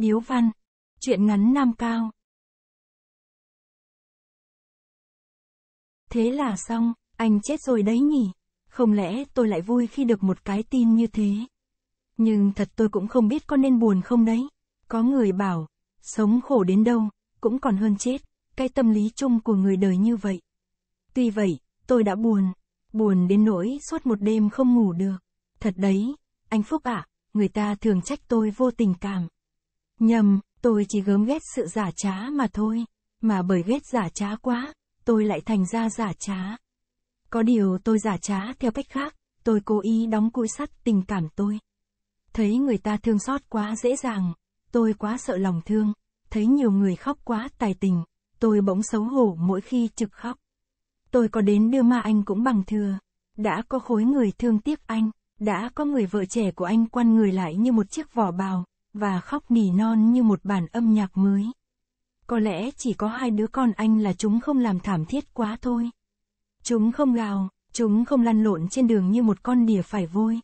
Điếu văn. Chuyện ngắn nam cao. Thế là xong, anh chết rồi đấy nhỉ. Không lẽ tôi lại vui khi được một cái tin như thế? Nhưng thật tôi cũng không biết có nên buồn không đấy. Có người bảo, sống khổ đến đâu, cũng còn hơn chết. Cái tâm lý chung của người đời như vậy. Tuy vậy, tôi đã buồn. Buồn đến nỗi suốt một đêm không ngủ được. Thật đấy, anh Phúc ạ, à, người ta thường trách tôi vô tình cảm. Nhầm, tôi chỉ gớm ghét sự giả trá mà thôi, mà bởi ghét giả trá quá, tôi lại thành ra giả trá. Có điều tôi giả trá theo cách khác, tôi cố ý đóng cúi sắt tình cảm tôi. Thấy người ta thương xót quá dễ dàng, tôi quá sợ lòng thương, thấy nhiều người khóc quá tài tình, tôi bỗng xấu hổ mỗi khi trực khóc. Tôi có đến đưa ma anh cũng bằng thừa, đã có khối người thương tiếc anh, đã có người vợ trẻ của anh quăn người lại như một chiếc vỏ bào, và khóc nỉ non như một bản âm nhạc mới. Có lẽ chỉ có hai đứa con anh là chúng không làm thảm thiết quá thôi. Chúng không gào, chúng không lăn lộn trên đường như một con đỉa phải vôi.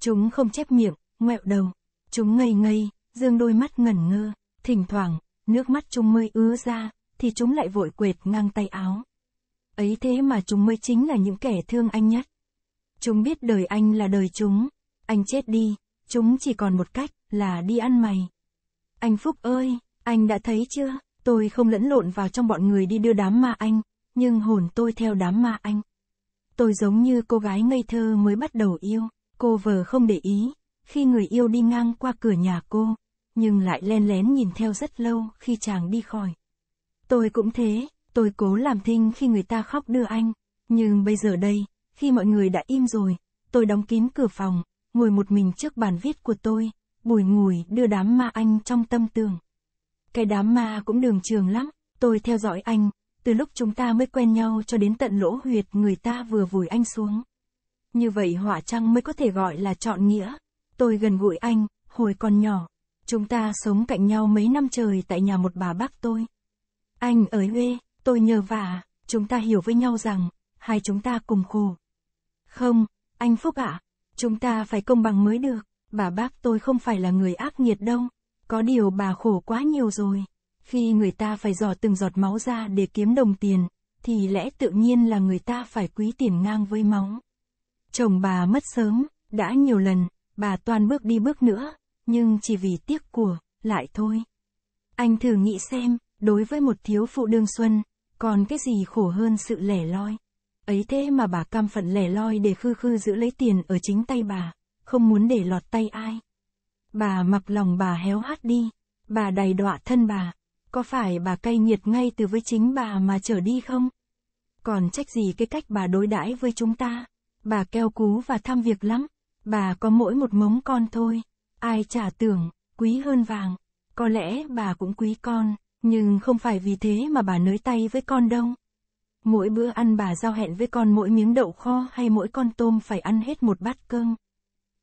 Chúng không chép miệng, ngoẹo đầu, chúng ngây ngây, dương đôi mắt ngẩn ngơ, thỉnh thoảng, nước mắt chúng mới ứa ra, thì chúng lại vội quệt ngang tay áo. Ấy thế mà chúng mới chính là những kẻ thương anh nhất. Chúng biết đời anh là đời chúng, anh chết đi, chúng chỉ còn một cách, là đi ăn mày. Anh Phúc ơi, anh đã thấy chưa, tôi không lẫn lộn vào trong bọn người đi đưa đám ma anh, nhưng hồn tôi theo đám ma anh. Tôi giống như cô gái ngây thơ mới bắt đầu yêu, cô vờ không để ý, khi người yêu đi ngang qua cửa nhà cô, nhưng lại len lén nhìn theo rất lâu khi chàng đi khỏi. Tôi cũng thế, tôi cố làm thinh khi người ta khóc đưa anh, nhưng bây giờ đây, khi mọi người đã im rồi, tôi đóng kín cửa phòng, ngồi một mình trước bàn viết của tôi, bùi ngùi đưa đám ma anh trong tâm tường. Cái đám ma cũng đường trường lắm, tôi theo dõi anh, từ lúc chúng ta mới quen nhau cho đến tận lỗ huyệt người ta vừa vùi anh xuống. Như vậy hỏa trăng mới có thể gọi là chọn nghĩa. Tôi gần gũi anh, hồi còn nhỏ. Chúng ta sống cạnh nhau mấy năm trời tại nhà một bà bác tôi. Anh ở quê, tôi nhờ vả, chúng ta hiểu với nhau rằng, hai chúng ta cùng khổ. Không, anh Phúc ạ, à, chúng ta phải công bằng mới được. Bà bác tôi không phải là người ác nghiệt đâu. Có điều bà khổ quá nhiều rồi. Khi người ta phải dò từng giọt máu ra để kiếm đồng tiền, thì lẽ tự nhiên là người ta phải quý tiền ngang với máu. Chồng bà mất sớm, đã nhiều lần, bà toàn bước đi bước nữa, nhưng chỉ vì tiếc của, lại thôi. Anh thử nghĩ xem, đối với một thiếu phụ đương xuân, còn cái gì khổ hơn sự lẻ loi. Ấy thế mà bà cam phận lẻ loi để khư khư giữ lấy tiền ở chính tay bà không muốn để lọt tay ai. Bà mặc lòng bà héo hắt đi, bà đầy đọa thân bà, có phải bà cay nghiệt ngay từ với chính bà mà trở đi không? Còn trách gì cái cách bà đối đãi với chúng ta? Bà keo cú và tham việc lắm, bà có mỗi một mống con thôi, ai chả tưởng, quý hơn vàng. Có lẽ bà cũng quý con, nhưng không phải vì thế mà bà nới tay với con đâu. Mỗi bữa ăn bà giao hẹn với con mỗi miếng đậu kho hay mỗi con tôm phải ăn hết một bát cơm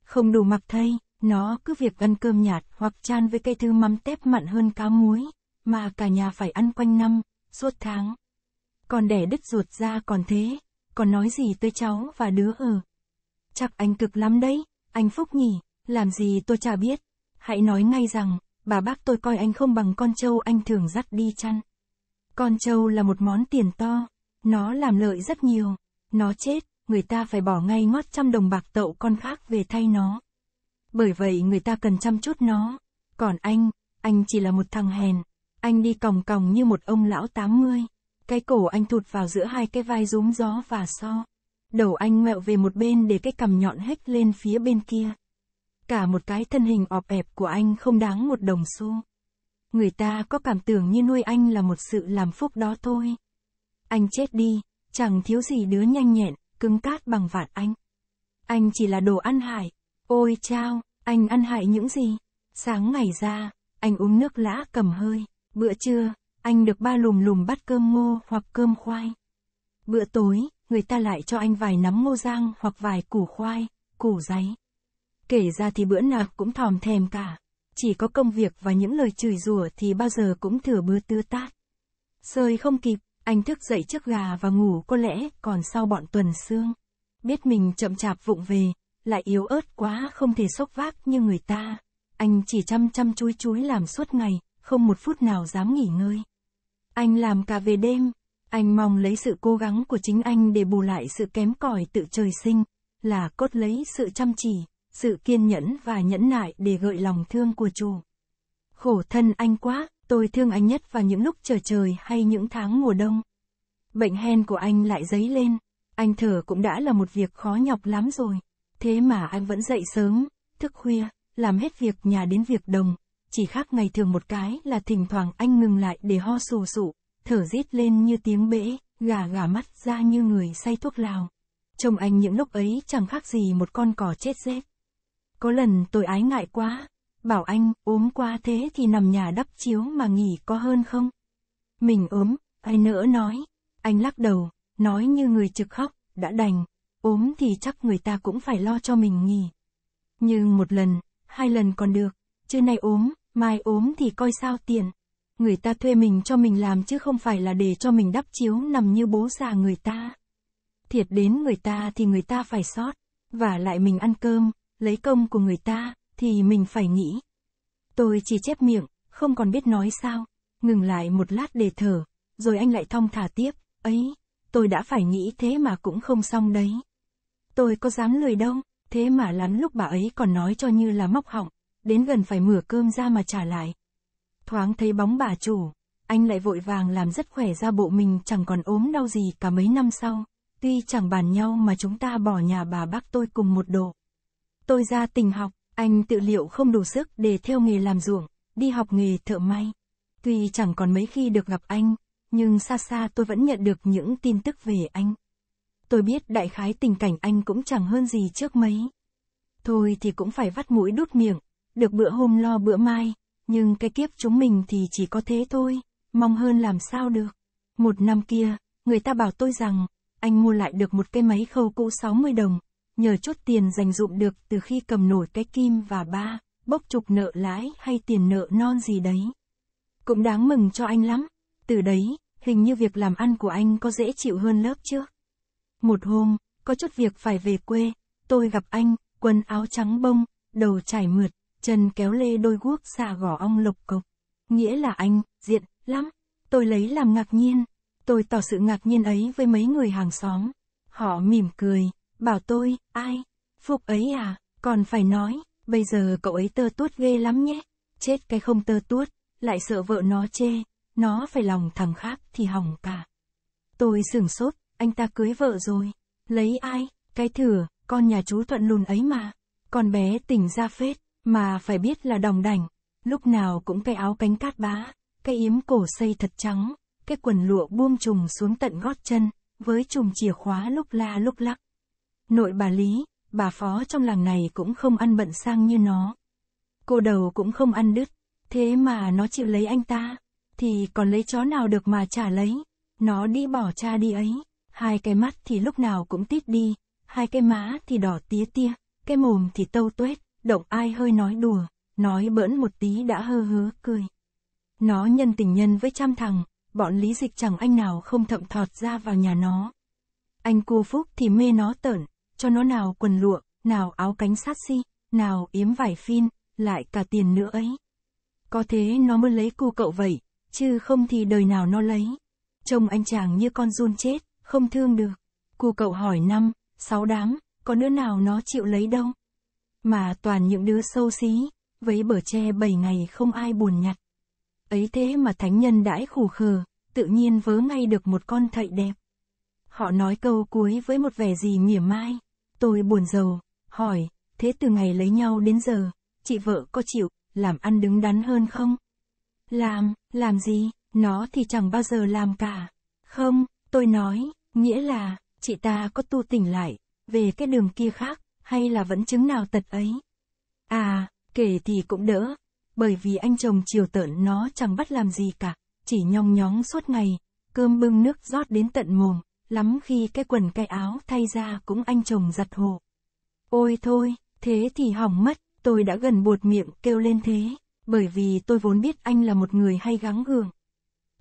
không đủ mặc thay, nó cứ việc ăn cơm nhạt hoặc chan với cây thư mắm tép mặn hơn cá muối, mà cả nhà phải ăn quanh năm, suốt tháng. Còn đẻ đứt ruột ra còn thế, còn nói gì tới cháu và đứa ở. Chắc anh cực lắm đấy, anh Phúc nhỉ, làm gì tôi chả biết. Hãy nói ngay rằng, bà bác tôi coi anh không bằng con trâu anh thường dắt đi chăn. Con trâu là một món tiền to, nó làm lợi rất nhiều, nó chết, người ta phải bỏ ngay ngót trăm đồng bạc tậu con khác về thay nó. Bởi vậy người ta cần chăm chút nó. Còn anh, anh chỉ là một thằng hèn. Anh đi còng còng như một ông lão 80. Cái cổ anh thụt vào giữa hai cái vai rúm gió và so. Đầu anh ngoẹo về một bên để cái cằm nhọn hếch lên phía bên kia. Cả một cái thân hình ọp ẹp của anh không đáng một đồng xu. Người ta có cảm tưởng như nuôi anh là một sự làm phúc đó thôi. Anh chết đi, chẳng thiếu gì đứa nhanh nhẹn, cứng cát bằng vạt anh. Anh chỉ là đồ ăn hại. Ôi chao, anh ăn hại những gì? Sáng ngày ra, anh uống nước lã cầm hơi. Bữa trưa, anh được ba lùm lùm bắt cơm ngô hoặc cơm khoai. Bữa tối, người ta lại cho anh vài nắm ngô rang hoặc vài củ khoai, củ giấy. Kể ra thì bữa nào cũng thòm thèm cả. Chỉ có công việc và những lời chửi rủa thì bao giờ cũng thừa bữa tư tát. Sơi không kịp, anh thức dậy trước gà và ngủ có lẽ còn sau bọn tuần xương. Biết mình chậm chạp vụng về, lại yếu ớt quá không thể sốc vác như người ta. Anh chỉ chăm chăm chúi chúi làm suốt ngày, không một phút nào dám nghỉ ngơi. Anh làm cả về đêm, anh mong lấy sự cố gắng của chính anh để bù lại sự kém cỏi tự trời sinh, là cốt lấy sự chăm chỉ, sự kiên nhẫn và nhẫn nại để gợi lòng thương của chủ. Khổ thân anh quá, Tôi thương anh nhất vào những lúc trở trời hay những tháng mùa đông. Bệnh hen của anh lại dấy lên. Anh thở cũng đã là một việc khó nhọc lắm rồi. Thế mà anh vẫn dậy sớm, thức khuya, làm hết việc nhà đến việc đồng. Chỉ khác ngày thường một cái là thỉnh thoảng anh ngừng lại để ho sù sụ, thở rít lên như tiếng bể, gà gà mắt ra như người say thuốc lào. Trông anh những lúc ấy chẳng khác gì một con cò chết rét. Có lần tôi ái ngại quá, Bảo anh, ốm qua thế thì nằm nhà đắp chiếu mà nghỉ có hơn không? Mình ốm, ai nỡ nói. Anh lắc đầu, nói như người trực khóc, đã đành. ốm thì chắc người ta cũng phải lo cho mình nghỉ. Nhưng một lần, hai lần còn được. Chứ nay ốm, mai ốm thì coi sao tiền. Người ta thuê mình cho mình làm chứ không phải là để cho mình đắp chiếu nằm như bố già người ta. Thiệt đến người ta thì người ta phải sót. Và lại mình ăn cơm, lấy công của người ta, thì mình phải nghĩ. Tôi chỉ chép miệng, không còn biết nói sao, ngừng lại một lát để thở, rồi anh lại thong thả tiếp, ấy, tôi đã phải nghĩ thế mà cũng không xong đấy. Tôi có dám lười đâu, thế mà lắm lúc bà ấy còn nói cho như là móc họng, đến gần phải mửa cơm ra mà trả lại. Thoáng thấy bóng bà chủ, anh lại vội vàng làm rất khỏe ra bộ mình chẳng còn ốm đau gì cả mấy năm sau, tuy chẳng bàn nhau mà chúng ta bỏ nhà bà bác tôi cùng một độ. Tôi ra tình học, anh tự liệu không đủ sức để theo nghề làm ruộng, đi học nghề thợ may. Tuy chẳng còn mấy khi được gặp anh, nhưng xa xa tôi vẫn nhận được những tin tức về anh. Tôi biết đại khái tình cảnh anh cũng chẳng hơn gì trước mấy. Thôi thì cũng phải vắt mũi đút miệng, được bữa hôm lo bữa mai, nhưng cái kiếp chúng mình thì chỉ có thế thôi, mong hơn làm sao được. Một năm kia, người ta bảo tôi rằng, anh mua lại được một cái máy khâu cũ 60 đồng, nhờ chút tiền dành dụng được từ khi cầm nổi cái kim và ba, bốc trục nợ lãi hay tiền nợ non gì đấy. Cũng đáng mừng cho anh lắm. Từ đấy, hình như việc làm ăn của anh có dễ chịu hơn lớp trước Một hôm, có chút việc phải về quê, tôi gặp anh, quần áo trắng bông, đầu trải mượt, chân kéo lê đôi guốc xà gỏ ong lục cộc. Nghĩa là anh, diện, lắm. Tôi lấy làm ngạc nhiên. Tôi tỏ sự ngạc nhiên ấy với mấy người hàng xóm. Họ mỉm cười, Bảo tôi, ai? Phục ấy à? Còn phải nói, bây giờ cậu ấy tơ tuốt ghê lắm nhé. Chết cái không tơ tuốt, lại sợ vợ nó chê. Nó phải lòng thằng khác thì hỏng cả. Tôi sửng sốt, anh ta cưới vợ rồi. Lấy ai? Cái thửa, con nhà chú Thuận lùn ấy mà. Con bé tỉnh ra phết, mà phải biết là đồng đảnh. Lúc nào cũng cái áo cánh cát bá, cái yếm cổ xây thật trắng, cái quần lụa buông trùng xuống tận gót chân, với trùng chìa khóa lúc la lúc lắc. Nội bà Lý, bà phó trong làng này cũng không ăn bận sang như nó. Cô đầu cũng không ăn đứt, thế mà nó chịu lấy anh ta, thì còn lấy chó nào được mà trả lấy. Nó đi bỏ cha đi ấy, hai cái mắt thì lúc nào cũng tít đi, hai cái má thì đỏ tía tia, cái mồm thì tâu tuét, động ai hơi nói đùa, nói bỡn một tí đã hơ hớ cười. Nó nhân tình nhân với trăm thằng, bọn lý dịch chẳng anh nào không thậm thọt ra vào nhà nó. Anh cô Phúc thì mê nó tởn, cho nó nào quần lụa, nào áo cánh sát si, nào yếm vải phin, lại cả tiền nữa ấy. Có thế nó mới lấy cu cậu vậy, chứ không thì đời nào nó lấy. Trông anh chàng như con run chết, không thương được. Cu cậu hỏi năm, sáu đám, có đứa nào nó chịu lấy đâu. Mà toàn những đứa sâu xí, vấy bờ tre bảy ngày không ai buồn nhặt. Ấy thế mà thánh nhân đãi khủ khờ, tự nhiên vớ ngay được một con thậy đẹp. Họ nói câu cuối với một vẻ gì mỉa mai. Tôi buồn rầu hỏi, thế từ ngày lấy nhau đến giờ, chị vợ có chịu, làm ăn đứng đắn hơn không? Làm, làm gì, nó thì chẳng bao giờ làm cả. Không, tôi nói, nghĩa là, chị ta có tu tỉnh lại, về cái đường kia khác, hay là vẫn chứng nào tật ấy? À, kể thì cũng đỡ, bởi vì anh chồng chiều tợn nó chẳng bắt làm gì cả, chỉ nhong nhóng suốt ngày, cơm bưng nước rót đến tận mồm, lắm khi cái quần cái áo thay ra cũng anh chồng giặt hộ. Ôi thôi, thế thì hỏng mất, tôi đã gần buột miệng kêu lên thế, bởi vì tôi vốn biết anh là một người hay gắng gượng.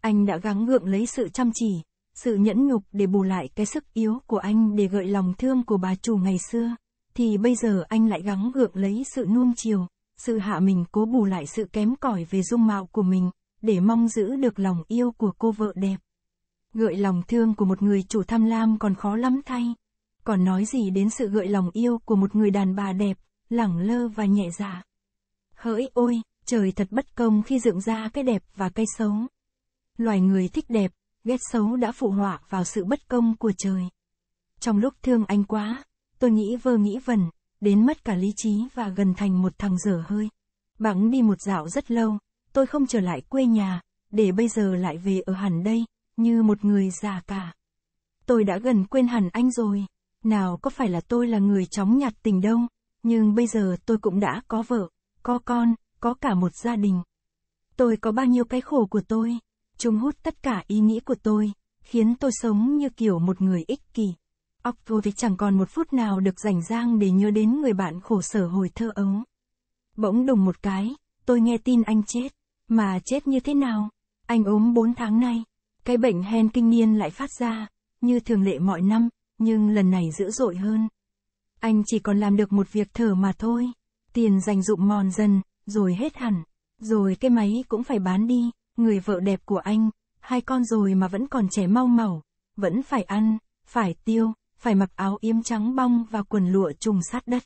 Anh đã gắng gượng lấy sự chăm chỉ, sự nhẫn nhục để bù lại cái sức yếu của anh để gợi lòng thương của bà chủ ngày xưa, thì bây giờ anh lại gắng gượng lấy sự nuông chiều, sự hạ mình cố bù lại sự kém cỏi về dung mạo của mình, để mong giữ được lòng yêu của cô vợ đẹp. Gợi lòng thương của một người chủ tham lam còn khó lắm thay. Còn nói gì đến sự gợi lòng yêu của một người đàn bà đẹp, lẳng lơ và nhẹ dạ. Hỡi ôi, trời thật bất công khi dựng ra cái đẹp và cái xấu. Loài người thích đẹp, ghét xấu đã phụ họa vào sự bất công của trời. Trong lúc thương anh quá, tôi nghĩ vơ nghĩ vẩn, đến mất cả lý trí và gần thành một thằng dở hơi. Bẵng đi một dạo rất lâu, tôi không trở lại quê nhà, để bây giờ lại về ở hẳn đây, như một người già cả. Tôi đã gần quên hẳn anh rồi, nào có phải là tôi là người chóng nhặt tình đâu, nhưng bây giờ tôi cũng đã có vợ, có con, có cả một gia đình. Tôi có bao nhiêu cái khổ của tôi, chúng hút tất cả ý nghĩ của tôi, khiến tôi sống như kiểu một người ích kỷ. Octovic chẳng còn một phút nào được rảnh rang để nhớ đến người bạn khổ sở hồi thơ ấu. Bỗng đùng một cái, tôi nghe tin anh chết. Mà chết như thế nào? Anh ốm bốn tháng nay. Cái bệnh hen kinh niên lại phát ra, như thường lệ mọi năm, nhưng lần này dữ dội hơn. Anh chỉ còn làm được một việc thở mà thôi. Tiền dành dụng mòn dần, rồi hết hẳn. Rồi cái máy cũng phải bán đi, người vợ đẹp của anh, hai con rồi mà vẫn còn trẻ mau màu, vẫn phải ăn, phải tiêu, phải mặc áo yếm trắng bong và quần lụa trùng sát đất.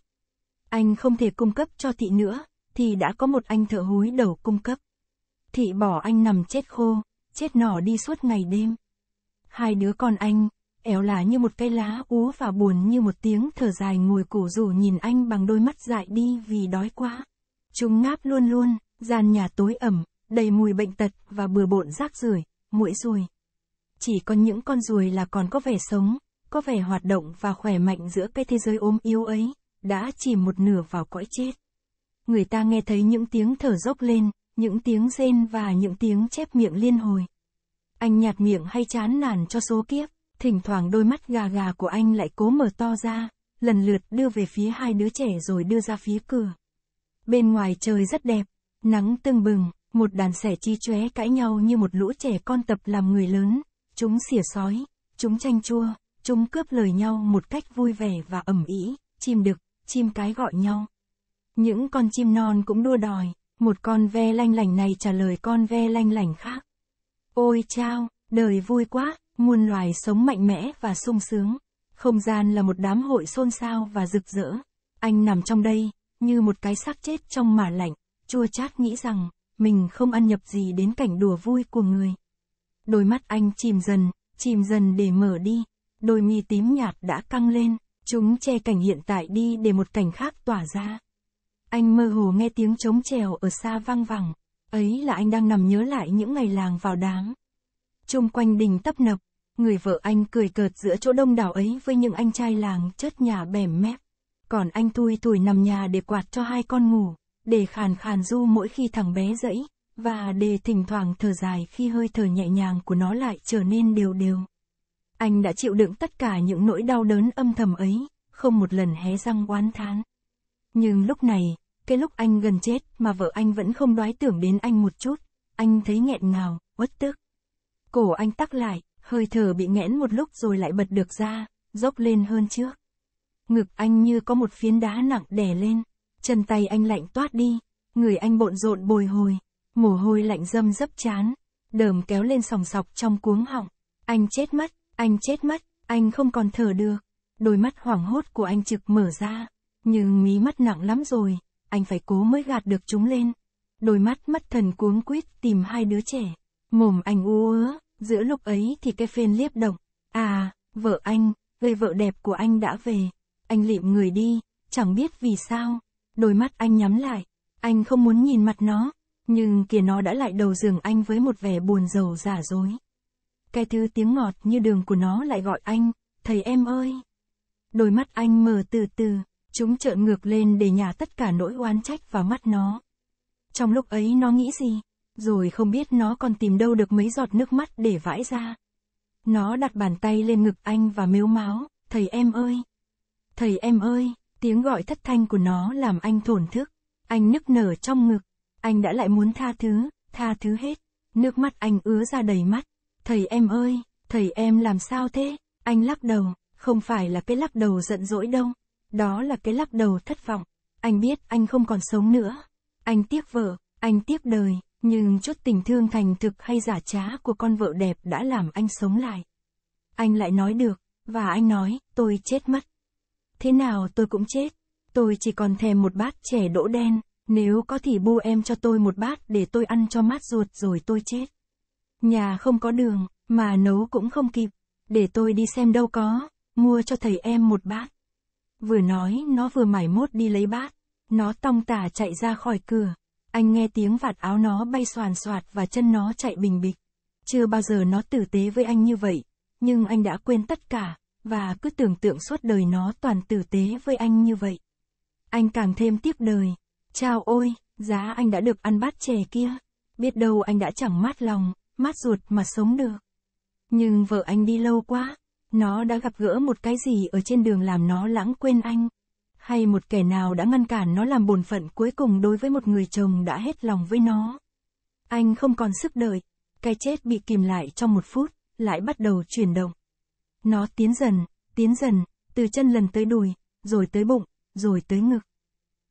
Anh không thể cung cấp cho thị nữa, thì đã có một anh thợ húi đầu cung cấp. Thị bỏ anh nằm chết khô, chết nỏ đi suốt ngày đêm. Hai đứa con anh, éo lá như một cây lá úa và buồn như một tiếng thở dài ngồi cổ rủ nhìn anh bằng đôi mắt dại đi vì đói quá. Chúng ngáp luôn luôn, gian nhà tối ẩm, đầy mùi bệnh tật và bừa bộn rác rưởi, muỗi ruồi. Chỉ có những con ruồi là còn có vẻ sống, có vẻ hoạt động và khỏe mạnh giữa cái thế giới ốm yếu ấy, đã chìm một nửa vào cõi chết. Người ta nghe thấy những tiếng thở dốc lên, những tiếng rên và những tiếng chép miệng liên hồi. Anh nhạt miệng hay chán nản cho số kiếp, thỉnh thoảng đôi mắt gà gà của anh lại cố mở to ra, lần lượt đưa về phía hai đứa trẻ rồi đưa ra phía cửa. Bên ngoài trời rất đẹp, nắng tưng bừng, một đàn sẻ chi chóe cãi nhau như một lũ trẻ con tập làm người lớn, chúng xỉa sói, chúng tranh chua, chúng cướp lời nhau một cách vui vẻ và ẩm ý, chim đực, chim cái gọi nhau. Những con chim non cũng đua đòi, một con ve lanh lảnh này trả lời con ve lanh lảnh khác. Ôi chao, đời vui quá, muôn loài sống mạnh mẽ và sung sướng. Không gian là một đám hội xôn xao và rực rỡ. Anh nằm trong đây, như một cái xác chết trong mả lạnh, chua chát nghĩ rằng, mình không ăn nhập gì đến cảnh đùa vui của người. Đôi mắt anh chìm dần, chìm dần để mở đi. Đôi mi tím nhạt đã căng lên, chúng che cảnh hiện tại đi để một cảnh khác tỏa ra. Anh mơ hồ nghe tiếng trống trèo ở xa vang vẳng, ấy là anh đang nằm nhớ lại những ngày làng vào đám. Trung quanh đình tấp nập, người vợ anh cười cợt giữa chỗ đông đảo ấy với những anh trai làng chất nhà bẻm mép. Còn anh tui tuổi nằm nhà để quạt cho hai con ngủ, để khàn khàn du mỗi khi thằng bé dẫy, và để thỉnh thoảng thở dài khi hơi thở nhẹ nhàng của nó lại trở nên đều đều. Anh đã chịu đựng tất cả những nỗi đau đớn âm thầm ấy, không một lần hé răng oán thán. Nhưng lúc này, cái lúc anh gần chết mà vợ anh vẫn không đoái tưởng đến anh một chút, anh thấy nghẹn ngào, uất tức. Cổ anh tắc lại, hơi thở bị nghẽn một lúc rồi lại bật được ra, dốc lên hơn trước. Ngực anh như có một phiến đá nặng đè lên, chân tay anh lạnh toát đi, người anh bộn rộn bồi hồi, mồ hôi lạnh dâm dấp chán, đờm kéo lên sòng sọc trong cuống họng. Anh chết mất, anh chết mất, anh không còn thở được. Đôi mắt hoảng hốt của anh trực mở ra, nhưng mí mắt nặng lắm rồi, anh phải cố mới gạt được chúng lên. Đôi mắt mắt thần cuống quýt tìm hai đứa trẻ. Mồm anh u ớ, giữa lúc ấy thì cái phên liếp động. À, vợ anh, người vợ đẹp của anh đã về. Anh lịm người đi, chẳng biết vì sao. Đôi mắt anh nhắm lại, anh không muốn nhìn mặt nó. Nhưng kìa nó đã lại đầu giường anh với một vẻ buồn rầu giả dối. Cái thứ tiếng ngọt như đường của nó lại gọi anh, thầy em ơi. Đôi mắt anh mở từ từ, Chúng trợn ngược lên để nhả tất cả nỗi oán trách vào mắt nó. Trong lúc ấy nó nghĩ gì? Rồi không biết nó còn tìm đâu được mấy giọt nước mắt để vãi ra. Nó đặt bàn tay lên ngực anh và mếu máu, thầy em ơi. Thầy em ơi, tiếng gọi thất thanh của nó làm anh thổn thức. Anh nức nở trong ngực. Anh đã lại muốn tha thứ, tha thứ hết. Nước mắt anh ứa ra đầy mắt. Thầy em ơi, thầy em làm sao thế? Anh lắc đầu, không phải là cái lắc đầu giận dỗi đâu. Đó là cái lắc đầu thất vọng. Anh biết anh không còn sống nữa. Anh tiếc vợ, anh tiếc đời, nhưng chút tình thương thành thực hay giả trá của con vợ đẹp đã làm anh sống lại. Anh lại nói được, và anh nói, tôi chết mất. Thế nào tôi cũng chết. Tôi chỉ còn thèm một bát chè đỗ đen, nếu có thì bu em cho tôi một bát để tôi ăn cho mát ruột rồi tôi chết. Nhà không có đường, mà nấu cũng không kịp. Để tôi đi xem đâu có, mua cho thầy em một bát. Vừa nói nó vừa mải mốt đi lấy bát. Nó tong tả chạy ra khỏi cửa. Anh nghe tiếng vạt áo nó bay xoàn xoạt và chân nó chạy bình bịch. Chưa bao giờ nó tử tế với anh như vậy. Nhưng anh đã quên tất cả, và cứ tưởng tượng suốt đời nó toàn tử tế với anh như vậy. Anh càng thêm tiếc đời. chào ôi, giá anh đã được ăn bát chè kia. Biết đâu anh đã chẳng mát lòng, mát ruột mà sống được. Nhưng vợ anh đi lâu quá, nó đã gặp gỡ một cái gì ở trên đường làm nó lãng quên anh. Hay một kẻ nào đã ngăn cản nó làm bổn phận cuối cùng đối với một người chồng đã hết lòng với nó. Anh không còn sức đời Cái chết bị kìm lại trong một phút, lại bắt đầu chuyển động. Nó tiến dần, tiến dần, từ chân lần tới đùi, rồi tới bụng, rồi tới ngực.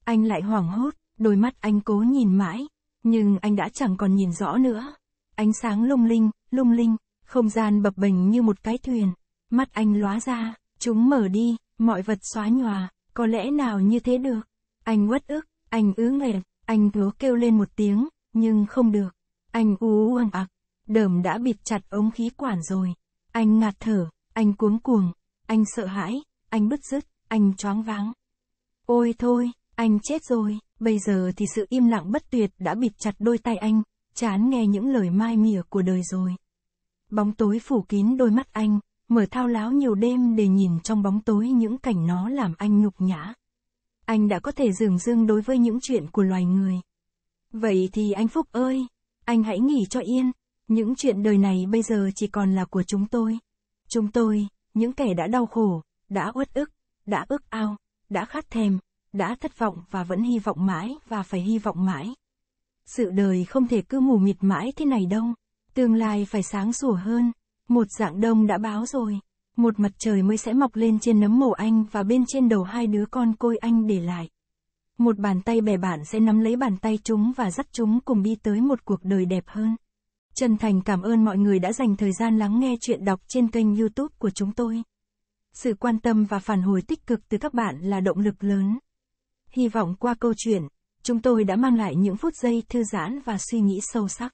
Anh lại hoảng hốt, đôi mắt anh cố nhìn mãi, nhưng anh đã chẳng còn nhìn rõ nữa. Ánh sáng lung linh, lung linh, không gian bập bềnh như một cái thuyền mắt anh lóa ra, chúng mở đi, mọi vật xóa nhòa, có lẽ nào như thế được. Anh uất ức, anh ứ nghẹn, anh thố kêu lên một tiếng, nhưng không được. Anh u uẩn ặc, đờm đã bịt chặt ống khí quản rồi. Anh ngạt thở, anh cuống cuồng, anh sợ hãi, anh bứt rứt, anh choáng váng. Ôi thôi, anh chết rồi, bây giờ thì sự im lặng bất tuyệt đã bịt chặt đôi tay anh, chán nghe những lời mai mỉa của đời rồi. Bóng tối phủ kín đôi mắt anh, mở thao láo nhiều đêm để nhìn trong bóng tối những cảnh nó làm anh nhục nhã. Anh đã có thể dường dương đối với những chuyện của loài người. Vậy thì anh Phúc ơi, anh hãy nghỉ cho yên, những chuyện đời này bây giờ chỉ còn là của chúng tôi. Chúng tôi, những kẻ đã đau khổ, đã uất ức, đã ước ao, đã khát thèm, đã thất vọng và vẫn hy vọng mãi và phải hy vọng mãi. Sự đời không thể cứ mù mịt mãi thế này đâu, tương lai phải sáng sủa hơn. Một dạng đông đã báo rồi, một mặt trời mới sẽ mọc lên trên nấm mồ anh và bên trên đầu hai đứa con côi anh để lại. Một bàn tay bè bạn sẽ nắm lấy bàn tay chúng và dắt chúng cùng đi tới một cuộc đời đẹp hơn. Chân thành cảm ơn mọi người đã dành thời gian lắng nghe chuyện đọc trên kênh youtube của chúng tôi. Sự quan tâm và phản hồi tích cực từ các bạn là động lực lớn. Hy vọng qua câu chuyện, chúng tôi đã mang lại những phút giây thư giãn và suy nghĩ sâu sắc.